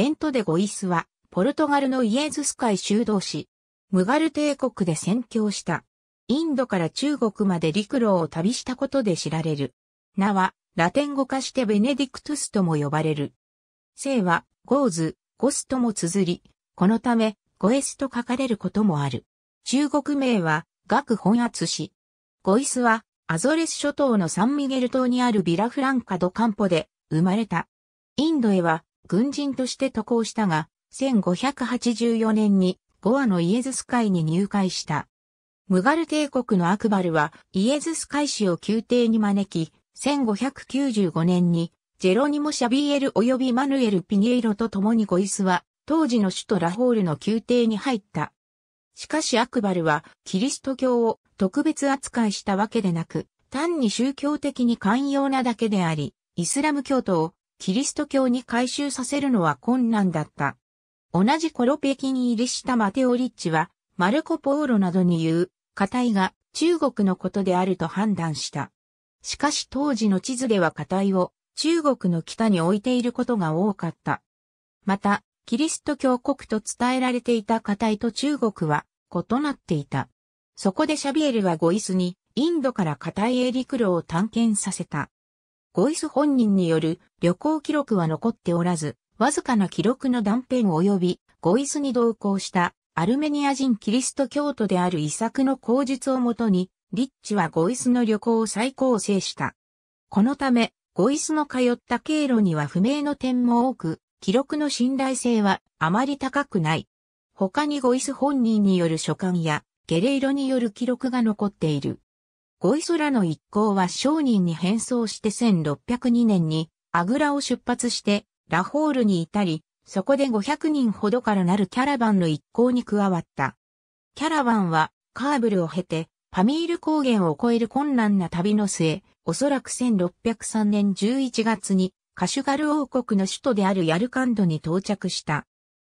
ベントデゴイスは、ポルトガルのイエズス会修道士、ムガル帝国で宣教した。インドから中国まで陸路を旅したことで知られる。名は、ラテン語化してベネディクトゥスとも呼ばれる。姓は、ゴーズ、ゴスとも綴り、このため、ゴエスと書かれることもある。中国名は、学本厚氏。ゴイスは、アゾレス諸島のサンミゲル島にあるビラフランカドカンポで生まれた。インドへは軍人として渡航したが、1584年にゴアのイエズス会に入会した。ムガル帝国のアクバルはイエズス会士を宮廷に招き、1595年にジェロニモ・シャビエル及びマヌエル・ピニエイロと共にゴイスは当時の首都ラホールの宮廷に入った。しかしアクバルはキリスト教を特別扱いしたわけでなく、単に宗教的に寛容なだけであり、イスラム教徒をキリスト教に改宗させるのは困難だった。同じコペキに入りしたマテオリッチは、マルコ・ポーロなどに言う、課体が中国のことであると判断した。しかし当時の地図では課体を中国の北に置いていることが多かった。また、キリスト教国と伝えられていた課体と中国は異なっていた。そこでシャビエルはゴイスにインドから課体エリクロを探検させた。ボイス本人による旅行記録は残っておらず、わずかな記録の断片及び、ゴイスに同行したアルメニア人キリスト教徒である遺作の口述をもとに、リッチはゴイスの旅行を再構成した。このため、ゴイスの通った経路には不明の点も多く、記録の信頼性はあまり高くない。他にゴイス本人による書簡やゲレイロによる記録が残っている。ゴイソラの一行は商人に変装して1602年にアグラを出発してラホールに至り、そこで500人ほどからなるキャラバンの一行に加わった。キャラバンはカーブルを経てパミール高原を越える困難な旅の末、おそらく1603年11月にカシュガル王国の首都であるヤルカンドに到着した。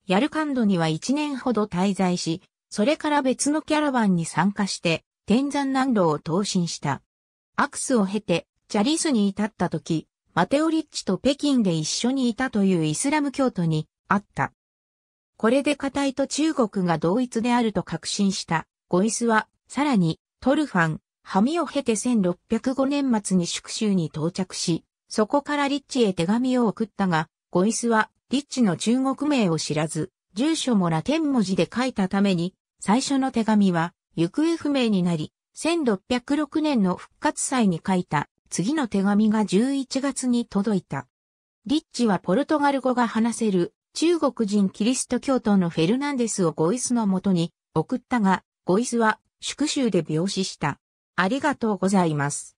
ヤルカンドには1年ほど滞在し、それから別のキャラバンに参加して天山南路を投進した。アクスを経て、チャリスに至った時、マテオリッチと北京で一緒にいたというイスラム教徒にあった。これで固いと中国が同一であると確信したゴイスは、さらにトルファン、ハミを経て1605年末に宿州に到着し、そこからリッチへ手紙を送ったが、ゴイスはリッチの中国名を知らず、住所もラテン文字で書いたために、最初の手紙は行方不明になり、1606年の復活祭に書いた次の手紙が11月に届いた。リッチはポルトガル語が話せる中国人キリスト教徒のフェルナンデスをゴイスのもとに送ったが、ゴイスは宿州で病死した。ありがとうございます。